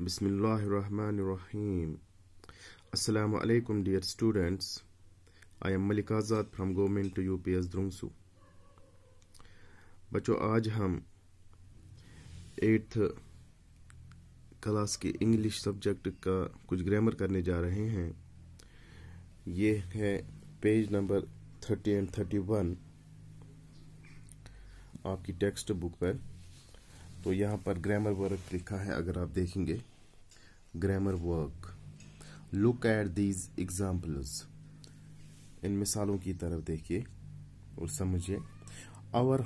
Bismillahirrahmanirrahim. Assalamu alaikum dear students. I am Malik Azad from Government to UPS Drungsu. बच्चों आज हम eighth class के English subject का कुछ ग्रामर करने जा रहे हैं ये है page number thirty and thirty one आपकी टेक्स्ट बुक पर तो यहाँ पर ग्रामर वर्क लिखा है अगर आप देखेंगे grammar work look at these examples इन मिसालों की तरफ देखिए और समझिए our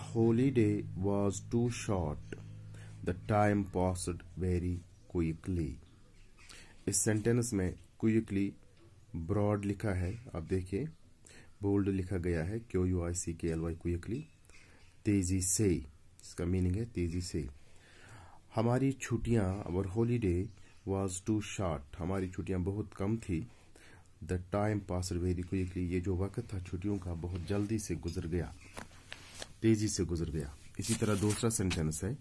day was too short the time passed very quickly इस सेंटेंस में क्विकली ब्रॉड लिखा है आप देखिए बोल्ड लिखा गया है क्यू यू आई सी के एल वाई क्विकली तेजी से इसका मीनिंग है तेजी से हमारी छुट्टियां और हॉलीडे वॉज टू शार्ट हमारी छुट्टियां बहुत कम थी the time pass very quickly ये जो वक्त था छुट्टियों का बहुत जल्दी से गुजर गया तेजी से गुजर गया इसी तरह दूसरा सेंटेंस है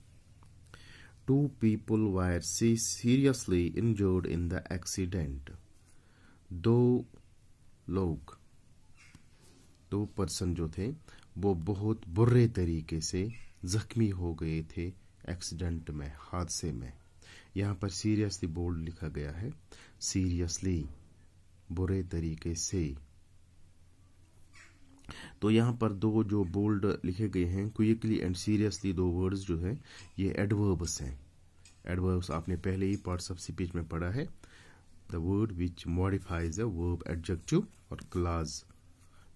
two people were see seriously injured in the accident दो लोग दो पर्सन जो थे वो बहुत बुरे तरीके से जख्मी हो गए थे एक्सीडेंट में हादसे में यहाँ पर सीरियसली बोल्ड लिखा गया है सीरियसली बुरे तरीके से तो यहाँ पर दो जो बोल्ड लिखे गए हैं क्विकली एंड सीरियसली दो वर्ड्स जो है ये एडवर्ब्स हैं एडवर्ब्स आपने पहले ही पार्ट ऑफ स्पीच में पढ़ा है the word which modifies a verb adjective और clause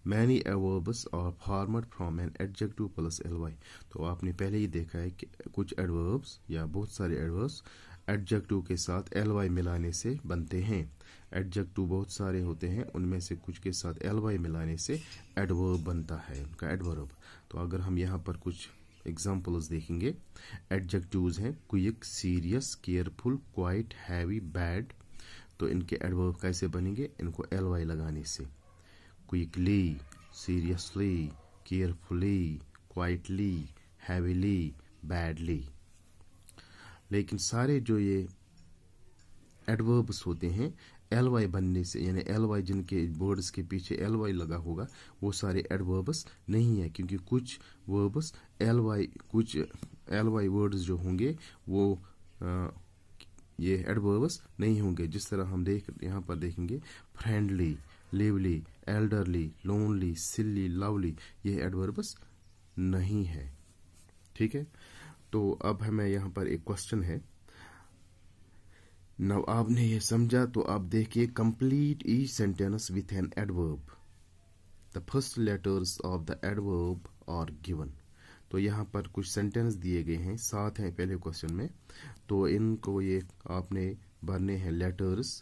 many adverbs are formed from an adjective plus L Y तो आपने पहले ही देखा है कि कुछ एडवर्ब्स या बहुत सारे एडवर्ब्स एडजेक्टिव के साथ एल वाई मिलाने से बनते हैं एडजेक्टिव बहुत सारे होते हैं उनमें से कुछ के साथ एल वाई मिलाने से एडवर्ब बनता है उनका एडवर्ब तो अगर हम यहाँ पर कुछ एग्जाम्पल्स देखेंगे एडजेक्टिव्स हैं quick serious careful quite heavy bad तो इनके एडवर्ब कैसे बनेंगे इनको एल वाई लगाने से quickly, seriously, carefully, quietly, heavily, badly. लेकिन सारे जो ये एडवर्ब्स होते हैं एल वाई बनने से यानी एल वाई जिनके वर्ड्स के पीछे एल वाई लगा होगा वो सारे एडवर्ब्स नहीं है क्योंकि कुछ वर्ब्स एल वाई कुछ एल वाई वर्ड्स जो होंगे वो आ, ये एडवर्ब्स नहीं होंगे जिस तरह हम देख यहाँ पर देखेंगे friendly lively elderly lonely silly lovely ये एडवर्बस नहीं है ठीक है तो अब हमें यहाँ पर एक क्वेश्चन है नव आपने ये समझा तो आप देखिए complete the sentence with an adverb the first letters of the adverb are given तो यहां पर कुछ सेंटेंस दिए गए हैं सात हैं पहले क्वेश्चन में तो इनको ये आपने भरने हैं लेटर्स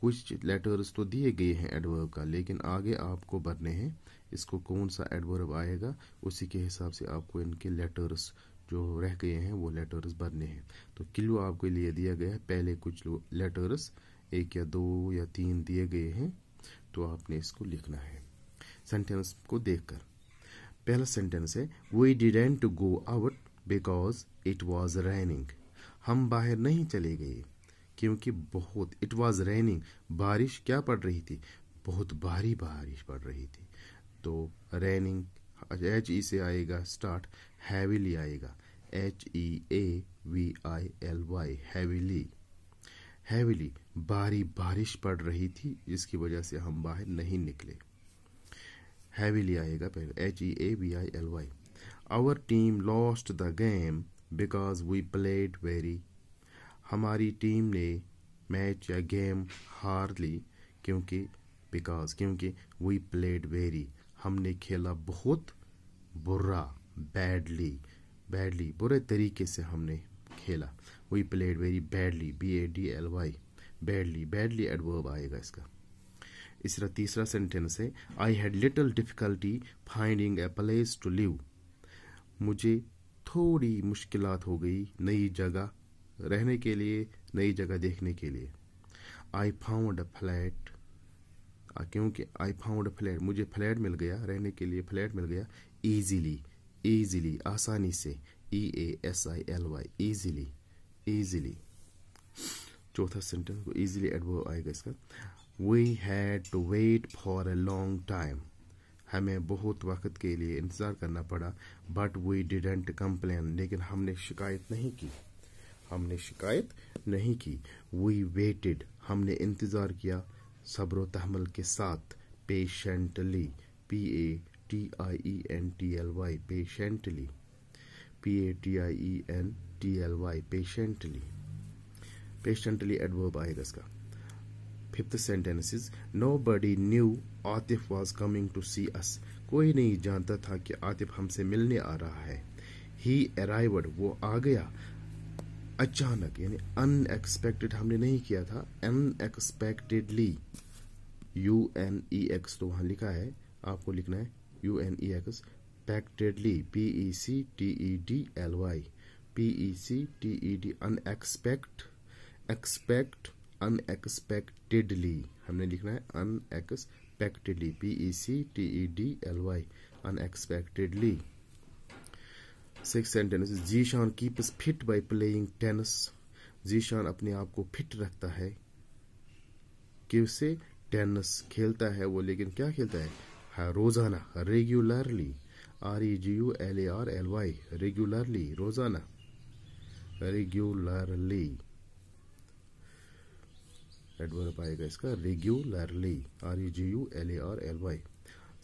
कुछ लेटर्स तो दिए गए हैं एडवर्ब का लेकिन आगे आपको भरने हैं इसको कौन सा एडवर्ब आएगा उसी के हिसाब से आपको इनके लेटर्स जो रह गए हैं वो लेटर्स भरने हैं तो किलो आपके लिए दिया गया है पहले कुछ लेटर्स एक या दो या तीन दिए गए हैं तो आपने इसको लिखना है सेंटेंस को देखकर पहला सेंटेंस है we didn't to go out because it was raining हम बाहर नहीं चले गए क्योंकि बहुत इट वॉज रेनिंग बारिश क्या पड़ रही थी बहुत भारी बारिश पड़ रही थी तो रेनिंग एच ई से आएगा स्टार्ट हैविली आएगा H E A V I L Y heavily heavily भारी बारिश पड़ रही थी जिसकी वजह से हम बाहर नहीं निकले हैवीली आएगा पहले H E A V I L Y our team lost the game because we played very हमारी टीम ने मैच या गेम हार ली क्योंकि बिकॉज क्योंकि वी प्लेड वेरी हमने खेला बहुत बुरा बैडली बैडली बुरे तरीके से हमने खेला we played very badly B A D L Y badly badly adverb आएगा इसका तरह तीसरा सेंटेंस है I had little difficulty finding a place to live मुझे थोड़ी मुश्किल हो गई नई जगह रहने के लिए नई जगह देखने के लिए आई फाउंड अ फ्लैट क्योंकि आई फाउंड फ्लैट मुझे फ्लैट मिल गया रहने के लिए फ्लैट मिल गया ईजीली ईजीली आसानी से E A S I L Y easily easily चौथा सेंटेंस को ईजिली एडव आएगा इसका we had to wait for a long time हमें बहुत वक्त के लिए इंतज़ार करना पड़ा बट वी डिडेंट कंप्लेन लेकिन हमने शिकायत नहीं की हमने शिकायत नहीं की वी वेटेड हमने इंतज़ार किया सब्र तहमल के साथ patiently P A T I E N T L Y patiently P A T I E N T L Y patiently patiently adverb आएगा इसका fifth sentence is nobody knew Atif was coming to see us कोई नहीं जानता था कि आतिफ हमसे मिलने आ रहा है ही अराइवड वो आ गया अचानक यानी अनएक्सपेक्टेड हमने नहीं किया था unexpectedly U N E X तो वहां लिखा है आपको लिखना है U N E X pectedly P E C T E D L Y P E C T E D unexpect expect unexpectedly हमने लिखना है unexpectedly P E C T E D L Y unexpectedly six sentence Zeeshan keep fit by playing tennis Zeeshan अपने आप को fit रखता है कि उसे टेनिस खेलता है वो लेकिन क्या खेलता है हाँ, रोजाना regularly R E G U L A R L Y regularly रोजाना रेगुलरली एडवर्ब आएगा इसका regularly R E G U L A R L Y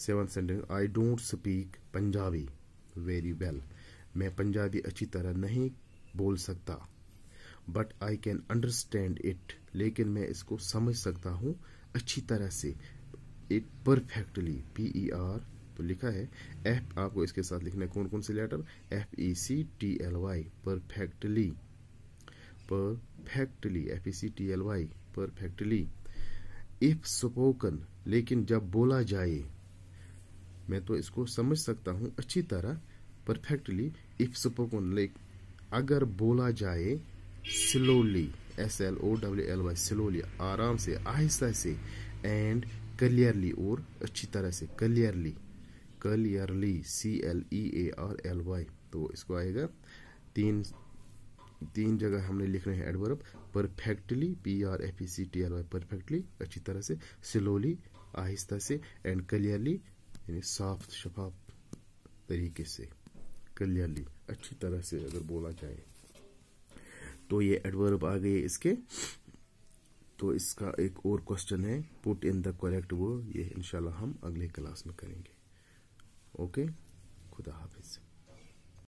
seven sentence I don't speak Punjabi very well मैं पंजाबी अच्छी तरह नहीं बोल सकता but I can understand it लेकिन मैं इसको समझ सकता हूँ अच्छी तरह से it perfectly P E R तो लिखा है एफ आपको इसके साथ लिखना है कौन कौन से letter F E C T L Y perfectly perfectly F E C T L Y perfectly if spoken लेकिन जब बोला जाए मैं तो इसको समझ सकता हूँ अच्छी तरह परफेक्टली इफ स्पोकन लाइक अगर बोला जाए slowly S L O W L Y slowly आराम से आहिस्ता से एंड क्लियरली और अच्छी तरह से clearly clearly C L E A R L Y तो इसको आएगा तीन तीन जगह हमने लिख रहे हैं adverb perfectly P R F E C T L Y perfectly अच्छी तरह से स्लोली आहिस्ता से एंड क्लियरली यानी साफ शफाफ तरीके से क्लियरली अच्छी तरह से अगर बोला जाए तो ये एडवर्ब आ गए इसके तो इसका एक और क्वेश्चन है पुट इन द करेक्ट वो ये इनशाला हम अगले क्लास में करेंगे ओके खुदा हाफिज़